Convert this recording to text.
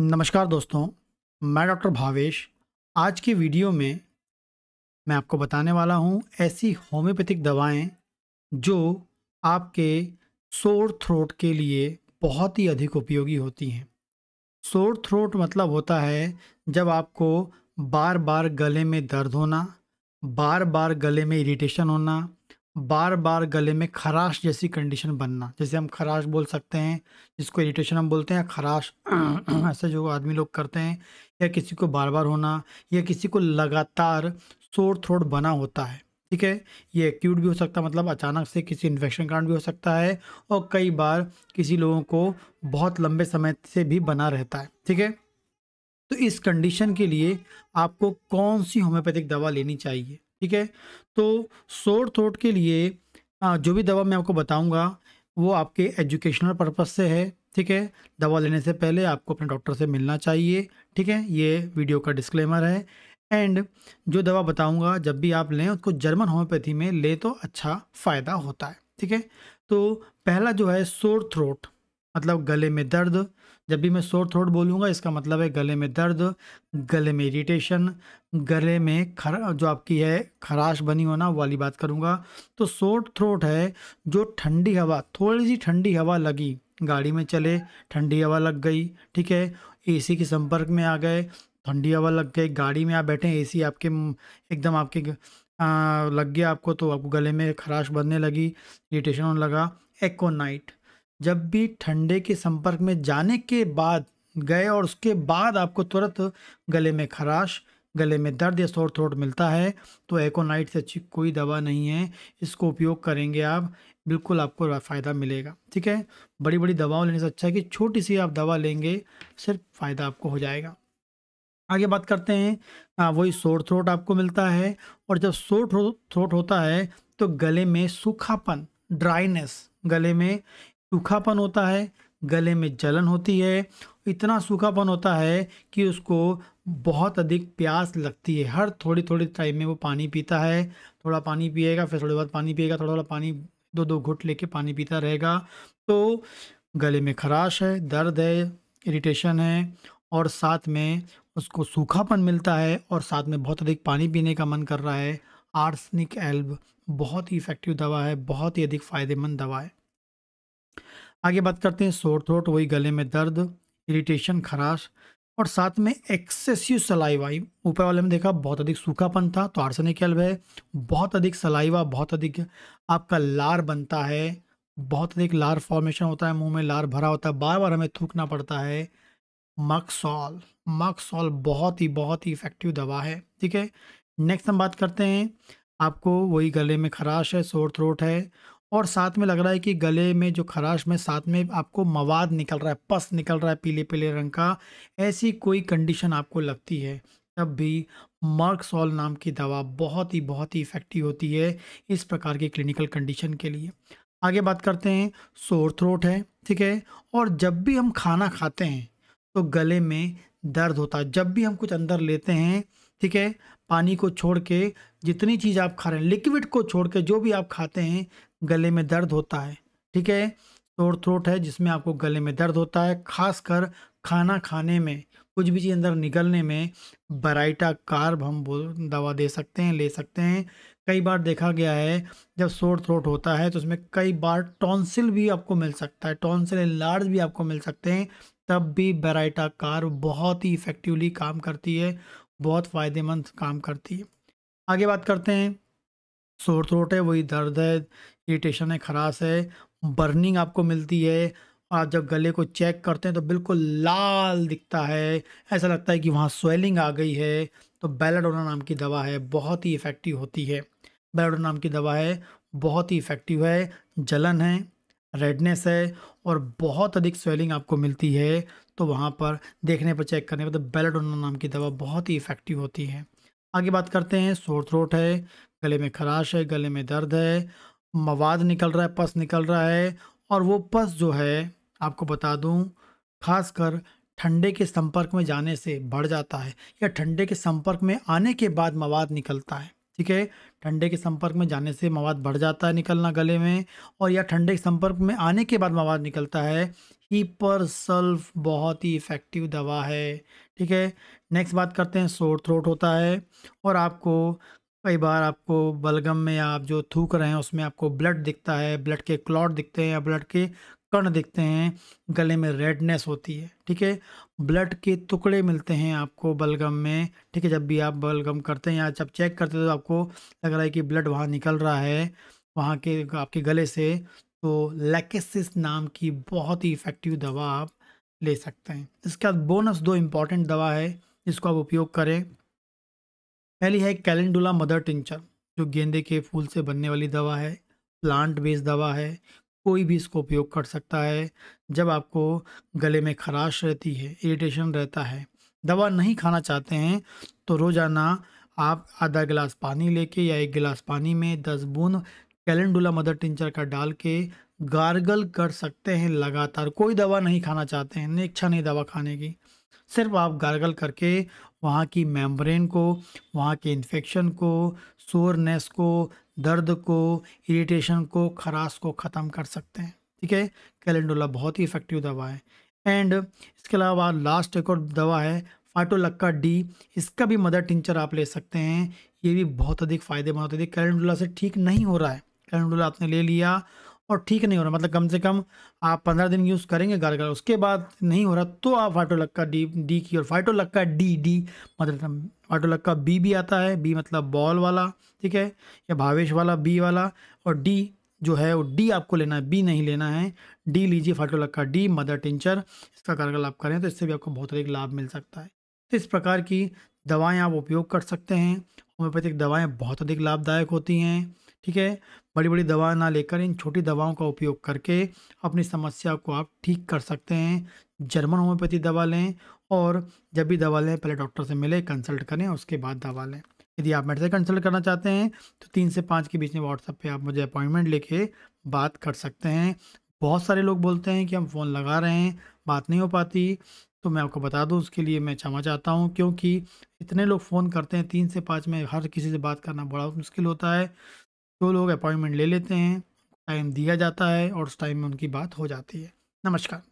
नमस्कार दोस्तों मैं डॉक्टर भावेश आज के वीडियो में मैं आपको बताने वाला हूं ऐसी होम्योपैथिक दवाएं जो आपके सोर थ्रोट के लिए बहुत ही अधिक उपयोगी होती हैं सोर थ्रोट मतलब होता है जब आपको बार बार गले में दर्द होना बार बार गले में इरिटेशन होना बार बार गले में खराश जैसी कंडीशन बनना जैसे हम खराश बोल सकते हैं जिसको इरिटेशन हम बोलते हैं खराश ऐसे जो आदमी लोग करते हैं या किसी को बार बार होना या किसी को लगातार शोर थ्रोट बना होता है ठीक है ये एक्यूट भी हो सकता है मतलब अचानक से किसी इन्फेक्शन कारण भी हो सकता है और कई बार किसी लोगों को बहुत लंबे समय से भी बना रहता है ठीक है तो इस कंडीशन के लिए आपको कौन सी होम्योपैथिक दवा लेनी चाहिए ठीक है तो सोर थ्रोट के लिए हाँ, जो भी दवा मैं आपको बताऊंगा वो आपके एजुकेशनल पर्पज़ से है ठीक है दवा लेने से पहले आपको अपने डॉक्टर से मिलना चाहिए ठीक है ये वीडियो का डिस्क्लेमर है एंड जो दवा बताऊंगा जब भी आप लें उसको जर्मन होम्योपैथी में ले तो अच्छा फ़ायदा होता है ठीक है तो पहला जो है सोर थ्रोट मतलब गले में दर्द जब भी मैं शोर थ्रोट बोलूँगा इसका मतलब है गले में दर्द गले में इरिटेशन गले में खर जो आपकी है खराश बनी होना वाली बात करूँगा तो शोर थ्रोट है जो ठंडी हवा थोड़ी सी ठंडी हवा लगी गाड़ी में चले ठंडी हवा लग गई ठीक है एसी के संपर्क में आ गए ठंडी हवा लग गई गाड़ी में आप बैठे सी आपके एकदम आपके आ, लग गया आपको तो आपको गले में खराश बनने लगी इरिटेशन होने लगा नाइट जब भी ठंडे के संपर्क में जाने के बाद गए और उसके बाद आपको तुरंत गले में खराश गले में दर्द या शोर थ्रोट मिलता है तो एकोनाइट से अच्छी कोई दवा नहीं है इसको उपयोग करेंगे आप बिल्कुल आपको फ़ायदा मिलेगा ठीक है बड़ी बड़ी दवाओं लेने से अच्छा है कि छोटी सी आप दवा लेंगे सिर्फ फ़ायदा आपको हो जाएगा आगे बात करते हैं वही शोर थ्रोट आपको मिलता है और जब शोर थ्रोट होता है तो गले में सूखापन ड्राइनेस गले में सूखापन होता है गले में जलन होती है इतना सूखापन होता है कि उसको बहुत अधिक प्यास लगती है हर थोड़ी थोड़ी टाइम में वो पानी पीता है थोड़ा पानी पिएगा फिर थोड़ी बहुत पानी पिएगा थोड़ा थोड़ा पानी दो दो घुट लेके पानी पीता रहेगा तो गले में खराश है दर्द है इरिटेशन है और साथ में उसको सूखापन मिलता है और साथ में बहुत अधिक पानी पीने का मन कर रहा है आर्सनिक एल्ब बहुत ही इफ़ेक्टिव दवा है बहुत ही अधिक फ़ायदेमंद दवा है आगे बात करते हैं शोर थ्रोट वही गले में दर्द इरिटेशन खराश और साथ में एक्सेसिव सलाइवा ऊपर वाले में देखा बहुत अधिक सूखापन था तो आर्सनिक एल्ब है बहुत अधिक सलाइवा बहुत अधिक आपका लार बनता है बहुत अधिक लार फॉर्मेशन होता है मुंह में लार भरा होता है बार बार हमें थूकना पड़ता है मक्सॉल मक्सॉल बहुत ही बहुत ही इफेक्टिव दवा है ठीक है नेक्स्ट हम बात करते हैं आपको वही गले में खराश है शोर थ्रोट है और साथ में लग रहा है कि गले में जो खराश में साथ में आपको मवाद निकल रहा है पस निकल रहा है पीले पीले रंग का ऐसी कोई कंडीशन आपको लगती है तब भी मार्क्सॉल नाम की दवा बहुत ही बहुत ही इफ़ेक्टिव होती है इस प्रकार की क्लिनिकल कंडीशन के लिए आगे बात करते हैं सोर थ्रोट है ठीक है और जब भी हम खाना खाते हैं तो गले में दर्द होता है जब भी हम कुछ अंदर लेते हैं ठीक है पानी को छोड़ के जितनी चीज़ आप खा रहे हैं लिक्विड को छोड़ के जो भी आप खाते हैं गले में दर्द होता है ठीक है सोर थ्रोट है जिसमें आपको गले में दर्द होता है खासकर खाना खाने में कुछ भी चीज़ अंदर निकलने में बराइटा कार्ब हम बोल दवा दे सकते हैं ले सकते हैं कई बार देखा गया है जब सोर थ्रोट होता है तो उसमें कई बार टॉन्सिल भी आपको मिल सकता है टॉन्सिल लार्ज भी आपको मिल सकते हैं तब भी बराइटा कार्ब बहुत ही इफ़ेक्टिवली काम करती है बहुत फ़ायदेमंद काम करती है आगे बात करते हैं शोर थ्रोट है वही दर्द है इरीटेशन है खराश है बर्निंग आपको मिलती है आप जब गले को चेक करते हैं तो बिल्कुल लाल दिखता है ऐसा लगता है कि वहाँ स्वेलिंग आ गई है तो बेलाडोना नाम की दवा है बहुत ही इफ़ेक्टिव होती है बेलाडोना नाम की दवा है बहुत ही इफ़ेक्टिव है जलन है रेडनेस है और बहुत अधिक स्वेलिंग आपको मिलती है तो वहाँ पर देखने पर चेक करने पर तो बेलाडोना नाम की दवा बहुत ही इफ़ेक्टिव होती है आगे बात करते हैं शोर थ्रोट है गले में खराश है गले में दर्द है मवाद निकल रहा है पस निकल रहा है और वो पस जो है आपको बता दूं खासकर ठंडे के संपर्क में जाने से बढ़ जाता है या ठंडे के संपर्क में आने के बाद मवाद निकलता है ठीक है ठंडे के संपर्क में जाने से मवाद बढ़ जाता है निकलना गले में और या ठंडे के संपर्क में आने के बाद मवाद निकलता है हीपर सल्फ बहुत ही इफ़ेक्टिव दवा है ठीक है नेक्स्ट बात करते हैं सोर थ्रोट होता है और आपको कई बार आपको बलगम में आप जो थूक रहे हैं उसमें आपको ब्लड दिखता है ब्लड के क्लॉट दिखते हैं या ब्लड के कण दिखते हैं गले में रेडनेस होती है ठीक है ब्लड के टुकड़े मिलते हैं आपको बलगम में ठीक है जब भी आप बलगम करते हैं या जब चेक करते हैं तो आपको लग रहा है कि ब्लड वहाँ निकल रहा है वहाँ के आपके गले से तो लैकेसिस नाम की बहुत ही इफ़ेक्टिव दवा आप ले सकते हैं इसके बाद बोनस दो इम्पॉर्टेंट दवा है जिसको आप उपयोग करें पहली है कैलेंडुला मदर टिंचर जो गेंदे के फूल से बनने वाली दवा है प्लांट बेस्ड दवा है कोई भी इसको उपयोग कर सकता है जब आपको गले में खराश रहती है इरिटेशन रहता है दवा नहीं खाना चाहते हैं तो रोज़ाना आप आधा गिलास पानी लेके या एक गिलास पानी में दस बूंद कैलेंडुला मदर टिंचर का डाल के गार्गल कर सकते हैं लगातार कोई दवा नहीं खाना चाहते हैं इच्छा नहीं दवा खाने की सिर्फ आप गार्गल करके वहाँ की मेम्ब्रेन को वहाँ के इन्फेक्शन को सोरनेस को दर्द को इरिटेशन को खराश को ख़त्म कर सकते हैं ठीक है कैलेंडोला बहुत ही इफेक्टिव दवा है एंड इसके अलावा लास्ट एक और दवा है फाटोलक्का डी इसका भी मदर टिंचर आप ले सकते हैं ये भी बहुत अधिक फ़ायदेमंद होती है कैलेंडोला से ठीक नहीं हो रहा है कैलेंडोला आपने ले लिया और ठीक नहीं हो रहा मतलब कम से कम आप पंद्रह दिन यूज़ करेंगे गारगल उसके बाद नहीं हो रहा तो आप फाइटोलक का डी डी की और फाइटोलक का डी डी मतलब फाइटोलक का बी भी आता है बी मतलब बॉल वाला ठीक है या भावेश वाला बी वाला और डी जो है वो डी आपको लेना है बी नहीं लेना है डी लीजिए फाइटोलक का डी मदर टिंचर इसका गारगल आप करें तो इससे भी आपको बहुत अधिक लाभ मिल सकता है तो इस प्रकार की दवाएं आप उपयोग कर सकते हैं होम्योपैथिक दवाएं बहुत अधिक लाभदायक होती हैं ठीक है बड़ी बड़ी दवा ना लेकर इन छोटी दवाओं का उपयोग करके अपनी समस्या को आप ठीक कर सकते हैं जर्मन होम्योपैथी दवा लें और जब भी दवा लें पहले डॉक्टर से मिले कंसल्ट करें उसके बाद दवा लें यदि आप मेरे से कंसल्ट करना चाहते हैं तो तीन से पाँच के बीच में व्हाट्सएप पर आप मुझे अपॉइंटमेंट लेके बात कर सकते हैं बहुत सारे लोग बोलते हैं कि हम फ़ोन लगा रहे हैं बात नहीं हो पाती तो मैं आपको बता दूं उसके लिए मैं क्षमा चाहता हूं क्योंकि इतने लोग फ़ोन करते हैं तीन से पाँच में हर किसी से बात करना बड़ा मुश्किल होता है जो लोग अपॉइंटमेंट ले लेते हैं टाइम दिया जाता है और उस टाइम में उनकी बात हो जाती है नमस्कार